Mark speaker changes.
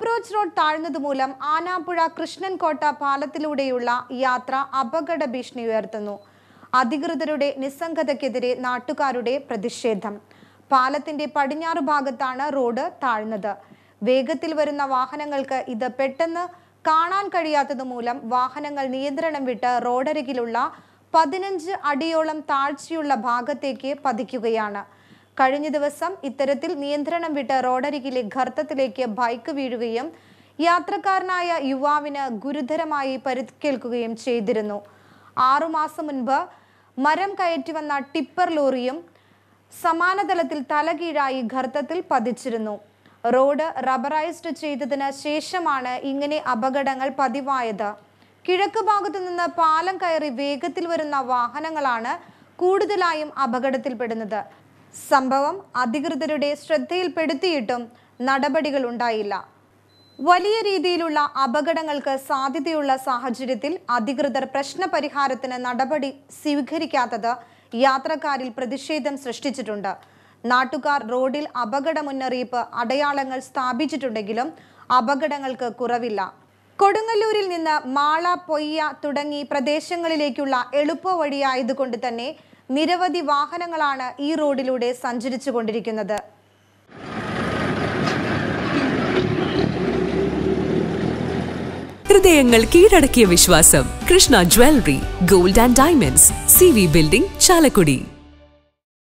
Speaker 1: approach road താഴ്ന്നതുമൂലം ആനാപ്പുഴ കൃഷ്ണൻകോട്ട പാലത്തിലൂടെയുള്ള യാത്ര അപകട ഭീഷണി ഉയർത്തുന്നു അധികൃതരുടെ നിസ്സംഗതയ്ക്കെതിരെ നാട്ടുകാരുടെ പ്രതിഷേധം പാലത്തിന്റെ പടിഞ്ഞാറ് ഭാഗത്താണ് റോഡ് താഴ്ന്നത് വേഗത്തിൽ വരുന്ന വാഹനങ്ങൾക്ക് ഇത് പെട്ടെന്ന് കാണാൻ കഴിയാത്തത് മൂലം വാഹനങ്ങൾ നിയന്ത്രണം വിട്ട് റോഡരികിലുള്ള പതിനഞ്ച് അടിയോളം താഴ്ചയുള്ള ഭാഗത്തേക്ക് പതിക്കുകയാണ് കഴിഞ്ഞ ദിവസം ഇത്തരത്തിൽ നിയന്ത്രണം വിട്ട് റോഡരികിലെ ഗർത്തത്തിലേക്ക് ബൈക്ക് വീഴുകയും യാത്രക്കാരനായ യുവാവിന് ഗുരുതരമായി പരിക്കേൽക്കുകയും ചെയ്തിരുന്നു ആറുമാസം മുൻപ് മരം കയറ്റി വന്ന ടിപ്പർ ലോറിയും സമാനതലത്തിൽ തലകീഴായി ഗർത്തത്തിൽ പതിച്ചിരുന്നു റോഡ് റബ്ബറൈസ്ഡ് ചെയ്തതിന് ശേഷമാണ് ഇങ്ങനെ അപകടങ്ങൾ പതിവായത് കിഴക്ക് ഭാഗത്തു നിന്ന് പാലം കയറി വേഗത്തിൽ വരുന്ന വാഹനങ്ങളാണ് കൂടുതലായും അപകടത്തിൽപ്പെടുന്നത് സംഭവം അധികൃതരുടെ ശ്രദ്ധയിൽപ്പെടുത്തിയിട്ടും നടപടികൾ ഉണ്ടായില്ല വലിയ രീതിയിലുള്ള അപകടങ്ങൾക്ക് സാധ്യതയുള്ള സാഹചര്യത്തിൽ അധികൃതർ പ്രശ്നപരിഹാരത്തിന് നടപടി സ്വീകരിക്കാത്തത് യാത്രക്കാരിൽ പ്രതിഷേധം സൃഷ്ടിച്ചിട്ടുണ്ട് നാട്ടുകാർ റോഡിൽ അപകട മുന്നറിയിപ്പ് അടയാളങ്ങൾ സ്ഥാപിച്ചിട്ടുണ്ടെങ്കിലും അപകടങ്ങൾക്ക് കുറവില്ല കൊടുങ്ങല്ലൂരിൽ നിന്ന് മാള പൊയ്യ തുടങ്ങി പ്രദേശങ്ങളിലേക്കുള്ള എളുപ്പ വഴിയായതുകൊണ്ട് തന്നെ നിരവധി വാഹനങ്ങളാണ് ഈ റോഡിലൂടെ സഞ്ചരിച്ചു കൊണ്ടിരിക്കുന്നത്
Speaker 2: ഹൃദയങ്ങൾ കീഴടക്കിയ വിശ്വാസം Krishna jewellery gold and diamonds C V building Chalakudy